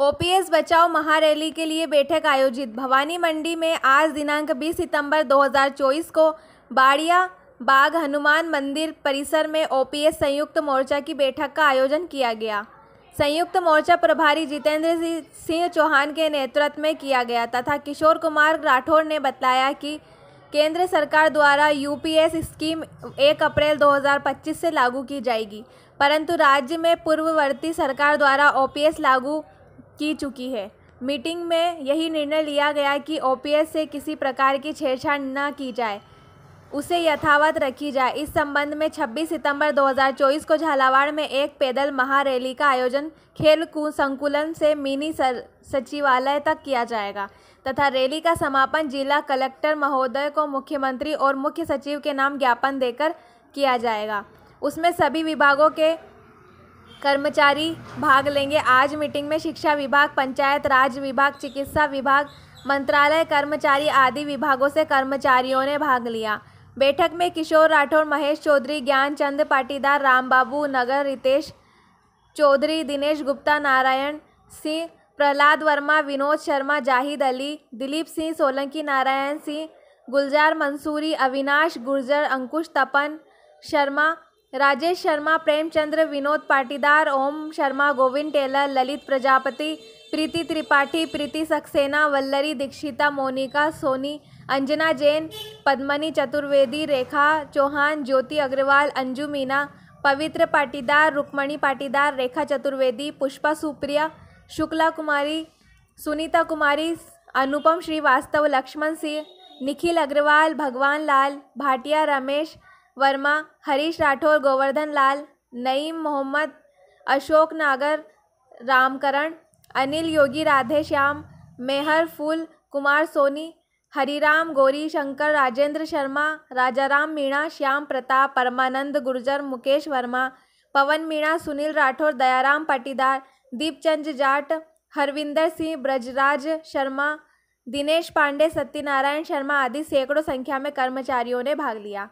OPS बचाओ महारैली के लिए बैठक आयोजित भवानी मंडी में आज दिनांक 20 सितंबर 2024 को बाड़िया बाग हनुमान मंदिर परिसर में ओपीएस संयुक्त मोर्चा की बैठक का आयोजन किया गया संयुक्त मोर्चा प्रभारी जितेंद्र सिंह चौहान के नेतृत्व में किया गया तथा किशोर कुमार राठौर ने बताया कि केंद्र सरकार द्वारा यूपीएस स्कीम 1 अप्रैल 2025 से लागू की जाएगी परंतु राज्य में पूर्ववर्ती सरकार द्वारा ओपीएस लागू की चुकी है मीटिंग में यही निर्णय लिया गया कि ओपीएस से किसी प्रकार की छेड़छाड़ न की जाए उसे यथावत रखी जाए इस संबंध में 26 सितंबर 2024 को झालावाड़ में एक पैदल महारैली का आयोजन खेल संकुलन से मिनी सचिवालय तक किया जाएगा तथा रैली का समापन जिला कलेक्टर महोदय को मुख्यमंत्री और मुख्य सचिव के नाम ज्ञापन देकर किया जाएगा उसमें सभी विभागों के कर्मचारी भाग लेंगे आज मीटिंग में शिक्षा विभाग पंचायत राज विभाग चिकित्सा विभाग मंत्रालय कर्मचारी आदि विभागों से कर्मचारियों ने भाग लिया बैठक में किशोर राठौर महेश चौधरी ज्ञानचंद पाटीदार रामबाबू नगर रितेश चौधरी दिनेश गुप्ता नारायण सिंह प्रहलाद वर्मा विनोद शर्मा जाहिद अली दिलीप सिंह सोलंकी नारायण सिंह गुलजार मंसूरी अविनाश गुर्जर अंकुश तपन शर्मा राजेश शर्मा प्रेमचंद्र विनोद पाटीदार ओम शर्मा गोविंद टेलर ललित प्रजापति प्रीति त्रिपाठी प्रीति सक्सेना वल्लरी दीक्षिता मोनिका सोनी अंजना जैन पद्मनी चतुर्वेदी रेखा चौहान ज्योति अग्रवाल अंजू मीना पवित्र पाटीदार रुक्मणी पाटीदार रेखा चतुर्वेदी पुष्पा सुप्रिया शुक्ला कुमारी सुनीता कुमारी अनुपम श्रीवास्तव लक्ष्मण सिंह निखिल अग्रवाल भगवान लाल भाटिया रमेश वर्मा हरीश राठौर गोवर्धन लाल नईम मोहम्मद अशोक नागर रामकरण अनिल योगी राधे श्याम मेहर फूल कुमार सोनी हरिराम गौरी शंकर राजेंद्र शर्मा राजाराम मीणा श्याम प्रताप परमानंद गुर्जर मुकेश वर्मा पवन मीणा सुनील राठौर दयाराम पाटीदार दीपचंद जाट हरविंदर सिंह ब्रजराज शर्मा दिनेश पांडे सत्यनारायण शर्मा आदि सैकड़ों संख्या में कर्मचारियों ने भाग लिया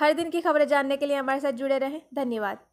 हर दिन की खबरें जानने के लिए हमारे साथ जुड़े रहें धन्यवाद